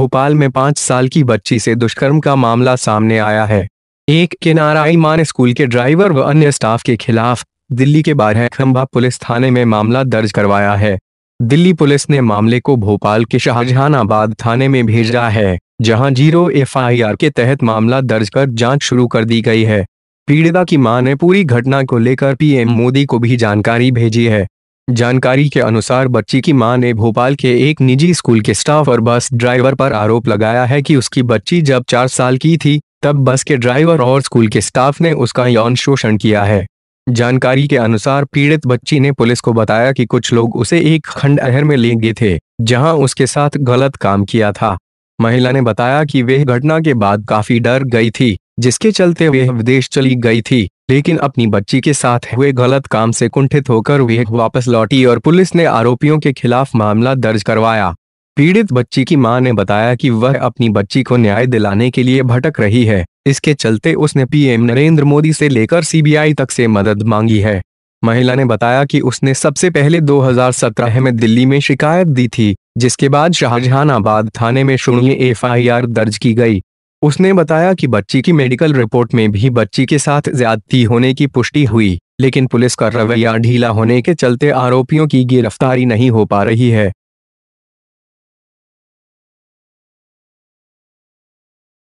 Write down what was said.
भोपाल में पांच साल की बच्ची से दुष्कर्म का मामला सामने आया है एक किनारा ईमान स्कूल के ड्राइवर व अन्य स्टाफ के खिलाफ दिल्ली के बारह खंभा पुलिस थाने में मामला दर्ज करवाया है दिल्ली पुलिस ने मामले को भोपाल के शाहजहानाबाद थाने में भेजा है जहां जीरो एफआईआर के तहत मामला दर्ज कर जांच शुरू कर दी गई है पीड़िता की मां ने पूरी घटना को लेकर पीएम मोदी को भी जानकारी भेजी है जानकारी के अनुसार बच्ची की मां ने भोपाल के एक निजी स्कूल के स्टाफ और बस ड्राइवर पर आरोप लगाया है कि उसकी बच्ची जब चार साल की थी तब बस के ड्राइवर और स्कूल के स्टाफ ने उसका यौन शोषण किया है जानकारी के अनुसार पीड़ित बच्ची ने पुलिस को बताया कि कुछ लोग उसे एक खंडहर में ले गए थे जहां उसके साथ गलत काम किया था महिला ने बताया कि वह घटना के बाद काफी डर गई थी जिसके चलते वह विदेश चली गई थी लेकिन अपनी बच्ची के साथ हुए गलत काम से कुंठित होकर वह वापस लौटी और पुलिस ने आरोपियों के खिलाफ मामला दर्ज करवाया पीड़ित बच्ची की मां ने बताया कि वह अपनी बच्ची को न्याय दिलाने के लिए भटक रही है इसके चलते उसने पीएम नरेंद्र मोदी से लेकर सीबीआई तक से मदद मांगी है महिला ने बताया कि उसने सबसे पहले 2017 में दिल्ली में शिकायत दी थी जिसके बाद शाहजहानाबाद थाने में शून्य एफआईआर दर्ज की गई उसने बताया कि बच्ची की मेडिकल रिपोर्ट में भी बच्ची के साथ ज्यादती होने की पुष्टि हुई लेकिन पुलिस का रवैया ढीला होने के चलते आरोपियों की गिरफ्तारी नहीं हो पा रही है